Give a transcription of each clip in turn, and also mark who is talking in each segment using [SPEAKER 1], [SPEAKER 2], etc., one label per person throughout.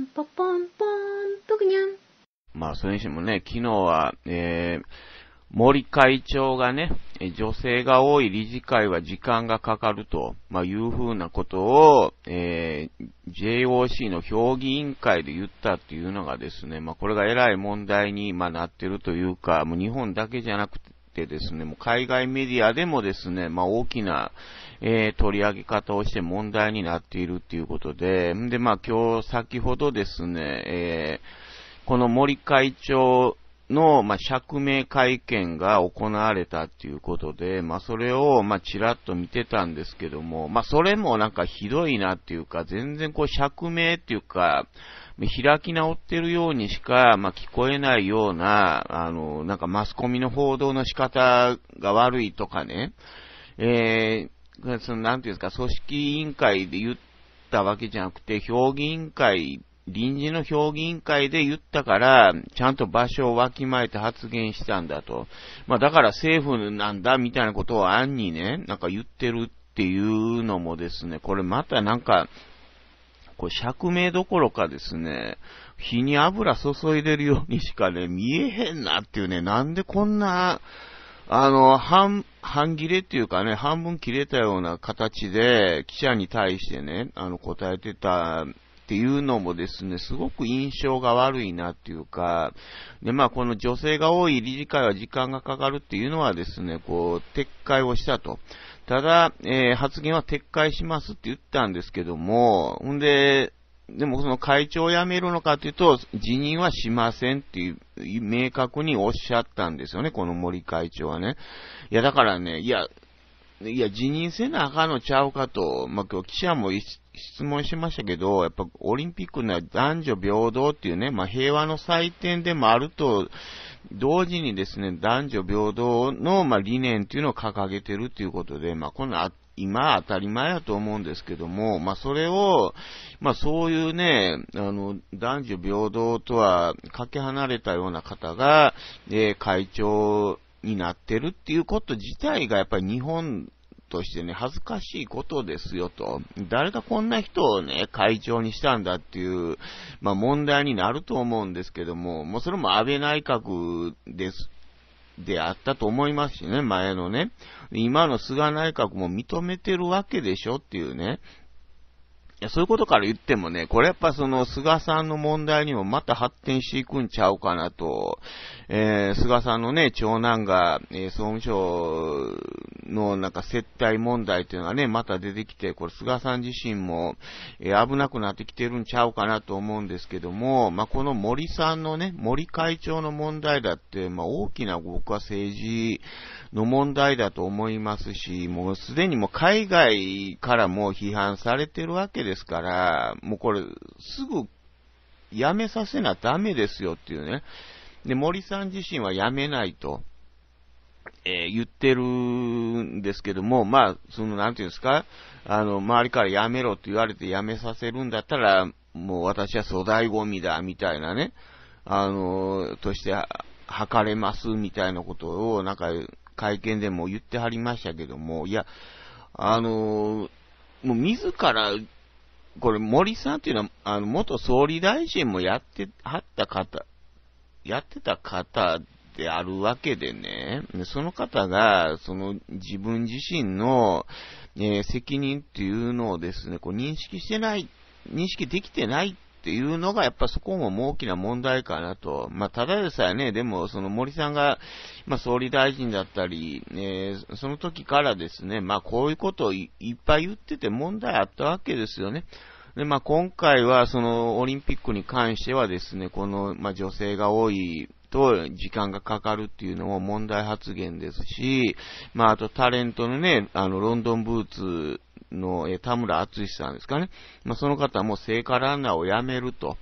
[SPEAKER 1] ンポポンポン、ぷくにゃん。まあ、それにしてもね、昨日は、えー、森会長がね、女性が多い理事会は時間がかかると、まあ、いうふうなことを、えー、JOC の評議委員会で言ったっていうのがですね、まあ、これがえらい問題に、まあ、なってるというか、もう日本だけじゃなくてですね、もう海外メディアでもですね、まあ、大きな、えー、取り上げ方をして問題になっているっていうことで、んで、まあ今日先ほどですね、えー、この森会長の、まあ、釈明会見が行われたっていうことで、まあ、それを、まあ、ちらっと見てたんですけども、まあ、それもなんかひどいなっていうか、全然こう、釈明っていうか、開き直ってるようにしか、まあ、聞こえないような、あの、なんかマスコミの報道の仕方が悪いとかね、えー、その、なんていうんですか、組織委員会で言ったわけじゃなくて、評議委員会、臨時の評議委員会で言ったから、ちゃんと場所をわきまえて発言したんだと。まあだから政府なんだみたいなことを暗にね、なんか言ってるっていうのもですね、これまたなんか、これ釈明どころかですね、火に油注いでるようにしかね、見えへんなっていうね、なんでこんな、あの、半、半切れっていうかね、半分切れたような形で、記者に対してね、あの、答えてたっていうのもですね、すごく印象が悪いなっていうか、で、まあ、この女性が多い理事会は時間がかかるっていうのはですね、こう、撤回をしたと。ただ、えー、発言は撤回しますって言ったんですけども、んで、でもその会長を辞めるのかというと、辞任はしませんっていう、明確におっしゃったんですよね、この森会長はね。いや、だからね、いや、いや、辞任せなあかんのちゃうかと、まあ、今日記者も質問しましたけど、やっぱオリンピックには男女平等っていうね、まあ、平和の祭典でもあると、同時にですね、男女平等の、まあ、理念っていうのを掲げてるっていうことで、まあ、このあっ今当たり前やと思うんですけども、まあ、それを、まあ、そういうね、あの、男女平等とはかけ離れたような方が、えー、会長になってるっていうこと自体がやっぱり日本としてね、恥ずかしいことですよと。誰がこんな人をね、会長にしたんだっていう、まあ、問題になると思うんですけども、もうそれも安倍内閣ですであったと思いますしね、前のね。今の菅内閣も認めてるわけでしょっていうね。いや、そういうことから言ってもね、これやっぱその菅さんの問題にもまた発展していくんちゃうかなと、えー、菅さんのね、長男が、えー、総務省のなんか接待問題っていうのがね、また出てきて、これ菅さん自身も、えー、危なくなってきてるんちゃうかなと思うんですけども、まあ、この森さんのね、森会長の問題だって、まあ、大きな僕は政治の問題だと思いますし、もうすでにもう海外からも批判されてるわけですですから、もうこれ、すぐ辞めさせなダメですよっていうね。で、森さん自身は辞めないと、えー、言ってるんですけども、まあ、その、なんていうんですか、あの、周りからやめろって言われて辞めさせるんだったら、もう私は粗大ゴミだ、みたいなね、あの、として、測れます、みたいなことを、なんか、会見でも言ってはりましたけども、いや、あの、もう自らこれ森さんっていうのは、あの、元総理大臣もやってはった方、やってた方であるわけでね、その方が、その自分自身の、えー、責任っていうのをですね、こう認識してない、認識できてないっていうのが、やっぱそこも大きな問題かなと。まあ、ただでさえね、でも、その森さんが、まあ、総理大臣だったり、ね、その時からですね、まあ、こういうことをいっぱい言ってて問題あったわけですよね。で、まあ、今回は、その、オリンピックに関してはですね、この、まあ、女性が多いと時間がかかるっていうのも問題発言ですし、まあ、あとタレントのね、あの、ロンドンブーツの、え田村敦さんですかね。まあ、その方も聖火ランナーをやめると。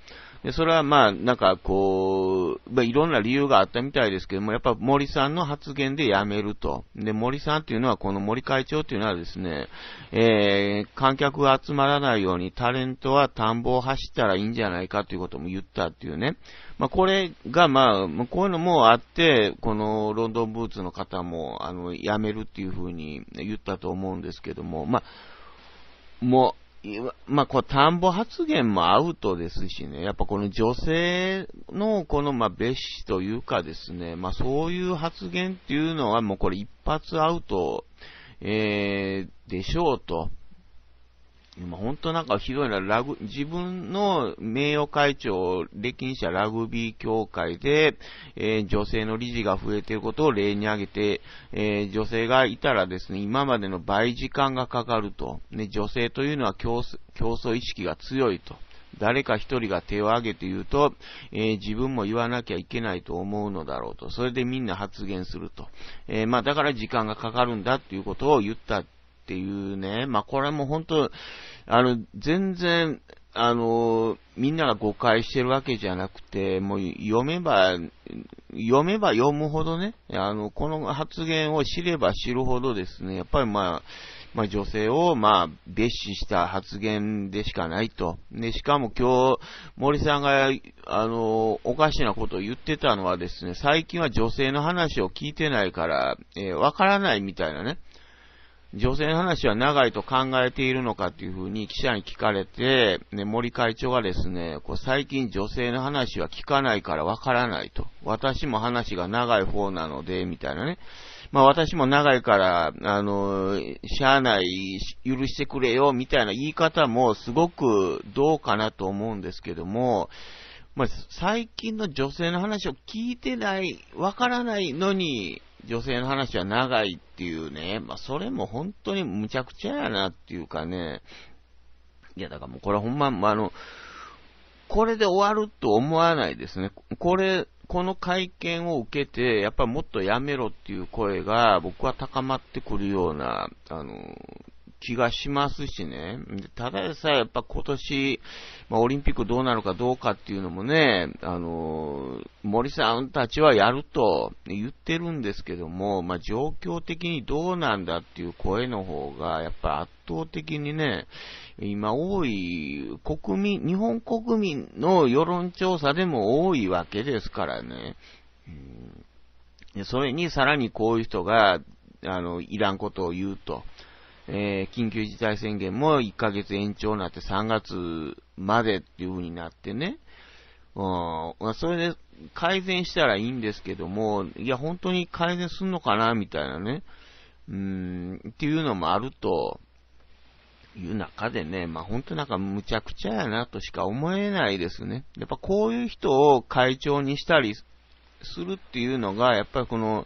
[SPEAKER 1] で、それはまあ、なんかこう、まあ、いろんな理由があったみたいですけども、やっぱ森さんの発言でやめると。で、森さんっていうのは、この森会長っていうのはですね、えー、観客が集まらないようにタレントは田んぼを走ったらいいんじゃないかということも言ったっていうね。まあ、これがまあ、こういうのもあって、このロンドンブーツの方も、あの、やめるっていうふうに言ったと思うんですけども、まあ、もう、まあ、こう、田んぼ発言もアウトですしね、やっぱこの女性のこの、まあ、蔑視というかですね、まあ、そういう発言っていうのはもうこれ一発アウト、えー、でしょうと。今本当なんかひどいな、ラグ、自分の名誉会長、歴任者ラグビー協会で、えー、女性の理事が増えていることを例に挙げて、えー、女性がいたらですね、今までの倍時間がかかると。ね、女性というのは競争意識が強いと。誰か一人が手を挙げて言うと、えー、自分も言わなきゃいけないと思うのだろうと。それでみんな発言すると。えまあだから時間がかかるんだっていうことを言ったっていうね、まあ、これも本当、あの、全然、あの、みんなが誤解してるわけじゃなくて、もう読めば、読めば読むほどね、あの、この発言を知れば知るほどですね、やっぱりまあ、まあ、女性を、まあ、蔑視した発言でしかないと。で、しかも今日、森さんが、あの、おかしなことを言ってたのはですね、最近は女性の話を聞いてないから、えー、わからないみたいなね。女性の話は長いと考えているのかっていうふうに記者に聞かれて、ね、森会長がですね、こう最近女性の話は聞かないからわからないと。私も話が長い方なので、みたいなね。まあ私も長いから、あの、しゃあない許してくれよ、みたいな言い方もすごくどうかなと思うんですけども、まあ最近の女性の話を聞いてない、わからないのに、女性の話は長いっていうね、まあ、それも本当にむちゃくちゃやなっていうかね、いや、だからもうこれほんま、まあ、あの、これで終わると思わないですね。これ、この会見を受けて、やっぱりもっとやめろっていう声が僕は高まってくるような、あの、気がしますしね。ただでさえやっぱ今年、まあ、オリンピックどうなるかどうかっていうのもね、あの、森さんたちはやると言ってるんですけども、まあ、状況的にどうなんだっていう声の方が、やっぱ圧倒的にね、今多い、国民、日本国民の世論調査でも多いわけですからね。うん、それにさらにこういう人が、あの、いらんことを言うと。えー、緊急事態宣言も1ヶ月延長になって3月までっていう風になってね、うん、まあ、それで改善したらいいんですけども、いや、本当に改善すんのかな、みたいなね、うん、っていうのもあると、いう中でね、まあ、本当なんかむちゃくちゃやなとしか思えないですね。やっぱこういう人を会長にしたりするっていうのが、やっぱりこの、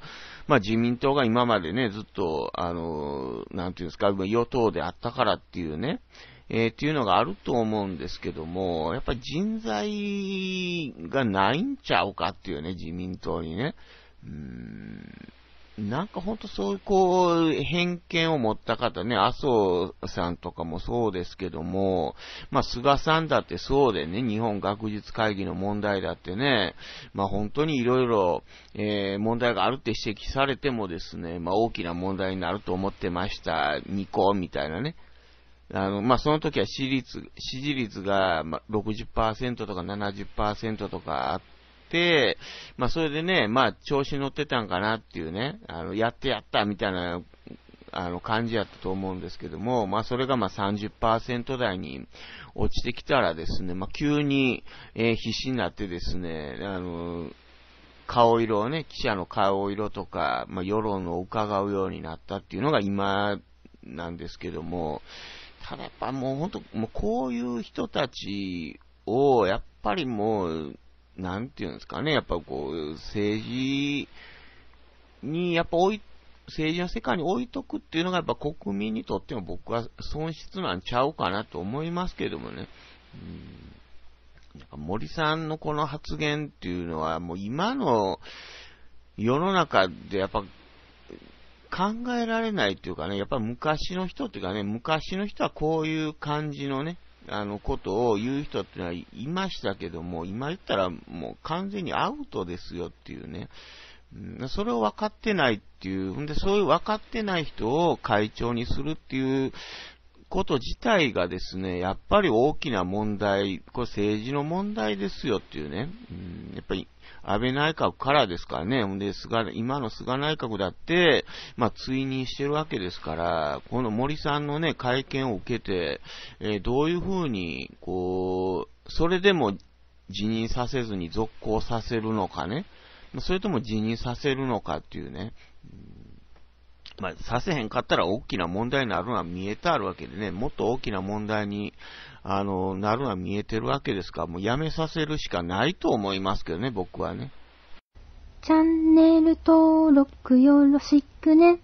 [SPEAKER 1] まあ、自民党が今までね、ずっと、あの、なんていうんですか、与党であったからっていうね、えー、っていうのがあると思うんですけども、やっぱり人材がないんちゃうかっていうね、自民党にね。うんなんかほんとそういうこう、偏見を持った方ね、麻生さんとかもそうですけども、まあ菅さんだってそうでね、日本学術会議の問題だってね、まあ本当にいろいろ、えー、問題があるって指摘されてもですね、まあ大きな問題になると思ってました、2個みたいなね。あの、まあ、その時は支持率、支持率が60%とか70%とかあって、まあそれでね、まあ調子に乗ってたんかなっていうね、あの、やってやったみたいな、あの、感じやったと思うんですけども、まあそれがまあ30%台に落ちてきたらですね、まあ急に、えー、必死になってですね、あの、顔色をね、記者の顔色とか、まあ世論を伺うようになったっていうのが今なんですけども、ただやっぱもう本当、もうこういう人たちを、やっぱりもう、なんていうんですかね、やっぱこう、政治に、やっぱ置い、政治の世界に置いとくっていうのが、やっぱ国民にとっても僕は損失なんちゃうかなと思いますけどもね。うん、なんか森さんのこの発言っていうのは、もう今の世の中でやっぱ考えられないっていうかね、やっぱ昔の人っていうかね、昔の人はこういう感じのね、あの、ことを言う人っていうのはいましたけども、今言ったらもう完全にアウトですよっていうね。それを分かってないっていう、んで、そういう分かってない人を会長にするっていうこと自体がですね、やっぱり大きな問題、これ政治の問題ですよっていうね。うんやっぱり、安倍内閣からですからね、ほんで、菅、今の菅内閣だって、まあ、追認してるわけですから、この森さんのね、会見を受けて、えー、どういうふうに、こう、それでも辞任させずに続行させるのかね、それとも辞任させるのかっていうね、まあ、させへんかったら大きな問題になるのは見えてあるわけでね、もっと大きな問題にあの、なるのは見えてるわけですから、もうやめさせるしかないと思いますけどね、僕はね。チャンネル登録よろしくね。